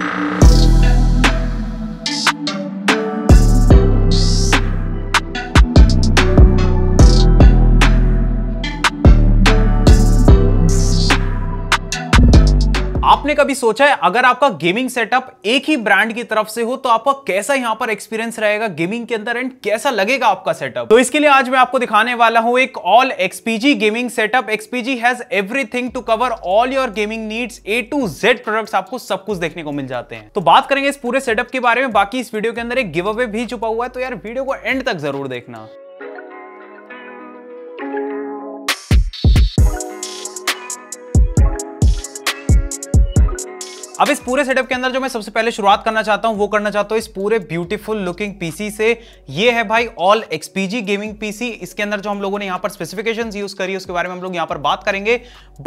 you आपने कभी सोचा है अगर आपका गेमिंग सेटअप एक ही ब्रांड की तरफ से हो तो आपका कैसा यहाँ पर एक्सपीरियंस रहेगा गेमिंग के अंदर एंड कैसा लगेगा आपका सेटअप तो इसके लिए आज मैं आपको दिखाने वाला हूँ एक all XPG gaming setup XPG has everything to cover all your gaming needs A to Z product आपको सब कुछ देखने को मिल जाते हैं तो बात करेंगे इस पूरे सेटअप के बारे में बाकी इस वीडियो के अंदर एक गिव अवे भी छुपा हुआ है तो यार वीडियो को एंड तक जरूर देखना अब इस पूरे सेटअप के अंदर जो मैं सबसे पहले शुरुआत करना चाहता हूं वो करना चाहता हूं इस पूरे ब्यूटीफुल लुकिंग पीसी से ये है भाई ऑल एक्सपीजी गेमिंग पीसी इसके अंदर जो हम लोगों ने यहां पर स्पेसिफिकेशन यूज करी उसके बारे में हम लोग यहां पर बात करेंगे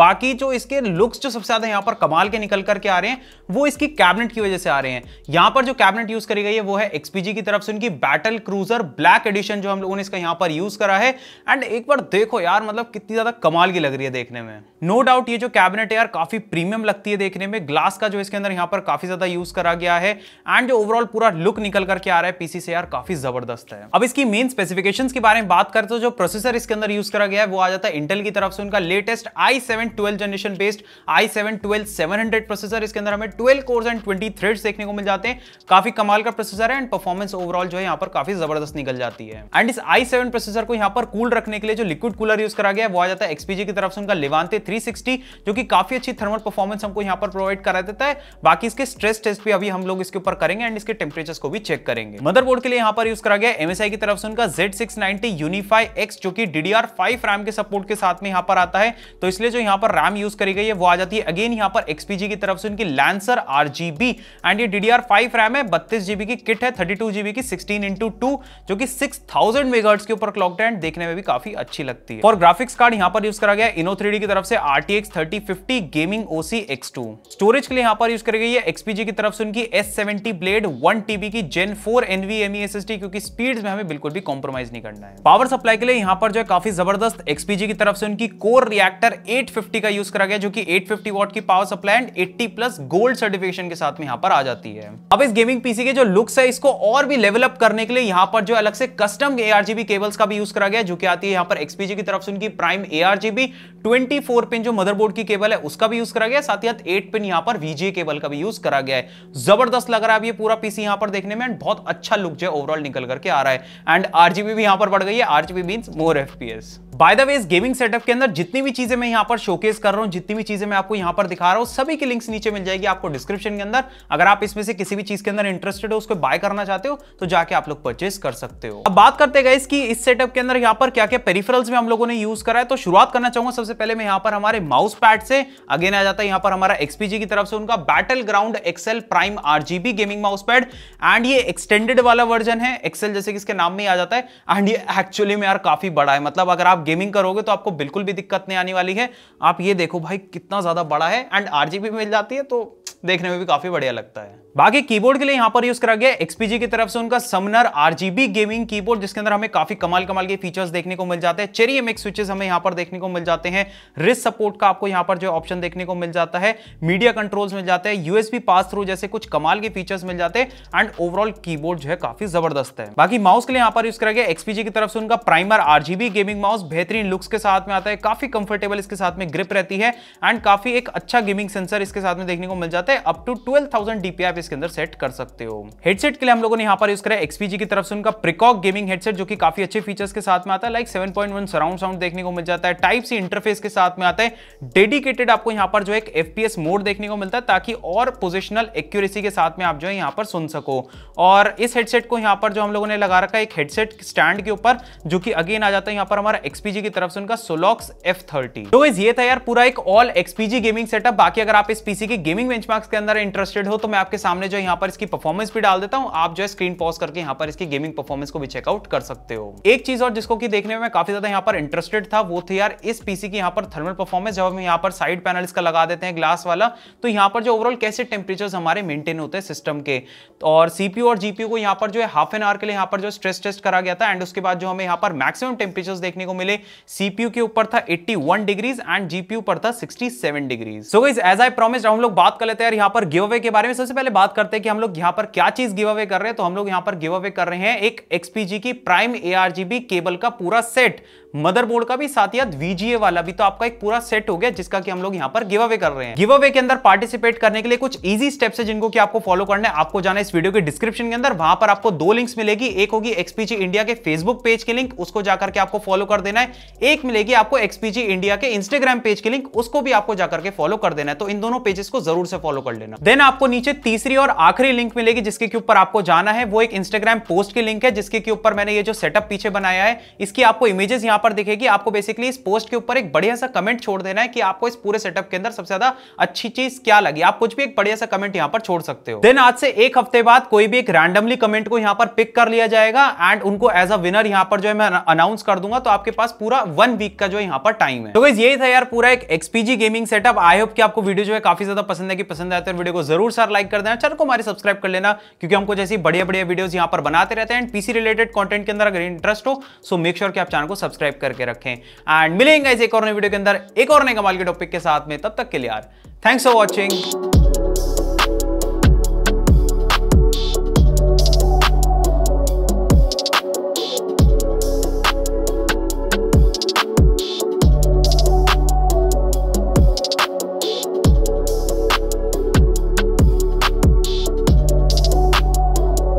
बाकी जो इसके लुक्स जो सबसे ज्यादा यहां पर कमाल के निकल करके आ रहे हैं वो इसकी कैबिनेट की वजह से आ रहे हैं यहां पर जो कैबिनेट यूज करी गई है वो है एक्सपीजी की तरफ से उनकी बैटल क्रूजर ब्लैक एडिशन जो हम लोगों ने इसका यहां पर यूज करा है एंड एक बार देखो यार मतलब कितनी ज्यादा कमाल की लग रही है देखने में नो no डाउट ये जो कैबिनेट है यार काफी प्रीमियम लगती है देखने में ग्लास का जो इसके अंदर यहाँ पर काफी ज्यादा यूज करा गया है एंड जो ओवरऑल पूरा लुक निकल करके आ रहा है पीसी से यार काफी जबरदस्त है अब इसकी मेन स्पेसिफिकेशन के बारे में बात करते तो जो प्रोसेसर इसके अंदर यूज करा गया है वो आ जाता है इंटेल की तरफ से उनका latest i seven twelve generation based i seven twelve seven hundred processor इसके अंदर हमें twelve cores and twenty thread देखने को मिल जाते हैं काफी कमाल का प्रोसेसर है एंड परफॉर्मेंस ओवरऑल जो है यहाँ पर काफी जबरदस्त निकल जाती है एंड इस आई सेवन प्रोसेसर को यहाँ पर कूल रखने के लिए जो लिक्विड कूलर यूज करा गया है वो आ जाता है एक्सपीजी की तरफ से उनका लेवानते थ्री जो कि काफी अच्छी थर्मल परफॉर्मेंस हमको यहाँ पर प्रोवाइड करा देता है है बाकी इसके स्ट्रेस टेस्ट भी अभी हम लोग इसके ऊपर करेंगे एंड इसके टेम्परेचर को भी चेक करेंगे मदरबोर्ड के लिए यहाँ पर यूज करा गया एमएसआई की तरफ से उनका Z six ninety Unify X जो कि डीडीआर फाइव रैम के सपोर्ट के साथ में यहाँ पर आता है तो इसलिए जो यहाँ पर रैम यूज करी गई है वो आ जाती है अगेन यहाँ पर एक्सपीजी की तरफ से उनकी लैंसर आर एंड ये डीडीआर फाइव रैम है बत्तीस जीबी की किट है थर्टी टू जीबी की सिक्सटीन इंटू टू जो कि सिक्स थाउजेंड मेगाहर्ट्ज के ऊपर क्लॉक एंड देखने में भी काफी अच्छी लगती है और ग्राफिक्स कार्ड यहाँ पर यूज करा गया इनो थ्री की तरफ से RTX thirty fifty gaming OC X two storage के लिए यहाँ पर पर यूज करी गई है एक्सपीजी की तरफ से उनकी S seventy Blade one TB की जेन फोर एनवीएमई एसएसडी क्योंकि स्पीड में हमें बिल्कुल भी कॉम्प्रोमाइज नहीं करना है पावर सप्लाई के लिए यहाँ पर जो है काफी जबरदस्त एक्सपीजी की तरफ से उनकी कोर रिएक्टर 850 का यूज करा गया जो की एट फिफ्टी वॉट की power supply and eighty plus gold certification के साथ में यहाँ पर आ जाती है अब इस गेमिंग पीसी के जो लुक्स है इसको और भी लेवलअप करने के लिए यहाँ पर जो अलग से कस्टम एआरजीबी केबल्स का भी यूज करा गया जो की आती है यहाँ पर एक्सपीजी की तरफ से उनकी प्राइम एआरजीबी 24 पिन जो मदरबोर्ड की केबल है उसका भी यूज करा गया साथ ही साथ एट पिन यहां पर वीजीए केबल का भी यूज करा गया है जबरदस्त लग रहा है अब ये पूरा पीसी यहां पर देखने में बहुत अच्छा लुक जो है ओवरऑल निकल करके आ रहा है एंड आरजीबी भी यहां पर बढ़ गई है RGB mean more F by the way इस गेमिंग सेटअप के अंदर जितनी भी चीजें मैं यहाँ पर शोकेस कर रहा हूँ जितनी भी चीजें मैं आपको यहाँ पर दिखा रहा हूँ सभी की लिंक्स नीचे मिल जाएगी आपको डिस्क्रिप्शन के अंदर अगर आप इसमें से किसी भी चीज के अंदर इंटरेस्टेड हो उसको बाय करना चाहते हो तो जाके आप लोग परचेस कर सकते हो अब बात करते गए इसकी इस सेटअप के अंदर यहाँ पर क्या क्या पेरिफरल्स में हम लोगों ने यूज करा है तो शुरुआत करना चाहूंगा सबसे पहले मैं यहाँ पर हमारे माउस पैड से अगेन आ जाता है यहाँ पर हमारा एक्सपीजी की तरफ से उनका Battleground XL Prime RGB gaming mouse pad and ये एक्सटेंडेड वाला वर्जन है एक्सेल जैसे कि इसके नाम में आ जाता है एंड ये एक्चुअली में यार काफी बड़ा है मतलब अगर आप गेमिंग करोगे तो आपको बिल्कुल भी दिक्कत नहीं आने वाली है आप ये देखो भाई कितना ज़्यादा बड़ा है एंड आर भी मिल जाती है तो देखने में भी काफ़ी बढ़िया लगता है बाकी कीबोर्ड के लिए यहां पर यूज करा गया एक्सपीजी की तरफ से उनका समनर आरजीबी गेमिंग कीबोर्ड जिसके अंदर हमें काफी कमाल कमाल के फीचर्स देखने को मिल जाते हैं चेरी एमएक्स स्विचेस हमें यहां पर देखने को मिल जाते हैं रिस्क सपोर्ट का आपको यहां पर जो ऑप्शन देखने को मिल जाता है मीडिया कंट्रोल्स मिल जाते हैं यूएसबी पास थ्रू जैसे कुछ कमाल के फीचर्स मिल जाते हैं एंड ओवरऑल कीबोर्ड जो है काफी जबरदस्त है बाकी माउस के लिए यहां पर यूज करा गया एक्सपीजी की तरफ से उनका प्राइमर आरजीबी गेमिंग माउस बेहतरीन लुक्स के साथ में आता है काफी कंफर्टेबल इसके साथ में ग्रिप रहती है एंड काफी एक अच्छा गेमिंग सेंसर इसके साथ में देखने को मिल जाता है up to twelve thousand DPI इसके अंदर सेट कर सकते हो हेडसेट के लिए हम लोगों ने यहाँ पर यूज करा एक्सपीजी की तरफ से उनका प्रिकॉक गेमिंग हेडसेट जो कि काफी अच्छे फीचर्स के साथ में आता है like seven point one surround sound देखने को मिल जाता है टाइप सी इंटरफेस के साथ में आता है डेडिकेटेड आपको यहाँ पर जो एक एफ मोड देखने को मिलता है ताकि और पोजिशनल एक्यूरेसी के साथ में आप जो है यहाँ पर सुन सको और इस हेडसेट को यहाँ पर जो हम लोगों ने लगा रखा है एक हेडसेट स्टैंड के ऊपर जो कि अगेन आ जाता है यहाँ पर हमारा एक्सपीजी की तरफ से उनका सोलॉक्स एफ थर्टी तो ये था यार पूरा एक ऑल एक्सपीजी गेमिंग सेटअप बाकी अगर आप इस पीसी के गेमिंग बेंचमार्क्स के अंदर इंटरेस्टेड हो तो मैं आपके सामने सामने जो यहाँ पर इसकी परफॉर्मेंस भी डाल देता हूँ आप जो है स्क्रीन पॉज करके यहाँ पर इसकी गेमिंग परफॉर्मेंस को भी चेकआउट कर सकते हो एक चीज और जिसको की देखने में काफी ज्यादा यहाँ पर इंटरेस्टेड था वो थी यार इस पीसी की यहाँ पर थर्मल परफॉर्मेंस जब हम यहाँ पर साइड पैनल इसका लगा देते हैं ग्लास वाला तो यहाँ पर जो ओवरऑल कैसे टेम्परेचर हमारे मेंटेन होते हैं सिस्टम के और सीपीयू और जीपीयू को यहाँ पर जो है हाफ एन आवर के लिए यहाँ पर जो स्ट्रेस टेस्ट करा गया था एंड उसके बाद जो हमें यहाँ पर मैक्सिमम टेम्परेचर देखने को मिले सीपीयू के ऊपर था एट्टी डिग्रीज एंड जीपीयू पर था 67 degrees so guys as I promise हम लोग बात कर लेते हैं यहाँ पर गिव अवे के बारे में सबसे पहले बात करते हैं कि हम लोग यहां पर क्या चीज गिव अवे कर रहे हैं तो हम लोग यहां पर गिव अवे कर रहे हैं एक एक्सपीजी की प्राइम ए केबल का पूरा सेट मदरबोर्ड का भी साथ ही वीजीए वाला भी तो आपका एक पूरा सेट हो गया जिसका कि हम लोग यहाँ पर गिव अवे कर रहे हैं गिव अवे के अंदर पार्टिसिपेट करने के लिए कुछ इजी स्टेप्स है जिनको कि आपको फॉलो करने आपको जाना इस वीडियो के डिस्क्रिप्शन के अंदर वहां पर आपको दो लिंक्स मिलेगी एक होगी एक्सपीजी इंडिया के फेसबुक पेज की लिंक उसको जाकर के आपको फॉलो कर देना है एक मिलेगी आपको एक्सपीजी इंडिया के इंस्टाग्राम पेज की लिंक उसको भी आपको जाकर के फॉलो कर देना है तो इन दोनों पेजेस को जरूर से फॉलो कर लेना देन आपको नीचे तीसरी पहली और आखिरी लिंक मिलेगी जिसके के ऊपर आपको जाना है वो एक इंस्टाग्राम पोस्ट की लिंक है जिसके के ऊपर मैंने ये जो सेटअप पीछे बनाया है इसकी आपको इमेजेस यहां पर दिखेगी आपको बेसिकली इस पोस्ट के ऊपर एक बढ़िया सा कमेंट छोड़ देना है कि आपको इस पूरे सेटअप के अंदर सबसे ज्यादा अच्छी चीज क्या लगी आप कुछ भी एक बढ़िया सा कमेंट यहां पर छोड़ सकते हो देन आज से एक हफ्ते बाद कोई भी एक रैंडमली कमेंट को यहां पर पिक कर लिया जाएगा एंड उनको एज अ विनर यहां पर जो है मैं अनाउंस कर दूंगा तो आपके पास पूरा वन वीक का जो यहाँ पर टाइम है तो यही था यार पूरा एक XPG gaming setup I hope कि आपको वीडियो जो है काफी ज्यादा पसंद है कि पसंद आया तो वीडियो को जरूर सर लाइक कर देना लेना चैनल को हमारे सब्सक्राइब कर लेना क्योंकि हमको जैसी बढ़िया बढ़िया वीडियोस यहाँ पर बनाते रहते हैं एंड पीसी रिलेटेड कंटेंट के अंदर अगर इंटरेस्ट हो सो मेक श्योर कि आप चैनल को सब्सक्राइब करके रखें एंड मिलेंगे इस एक और नई वीडियो के अंदर एक और नए कमाल के टॉपिक के साथ में तब तक के लिए यार थैंक्स फॉर वॉचिंग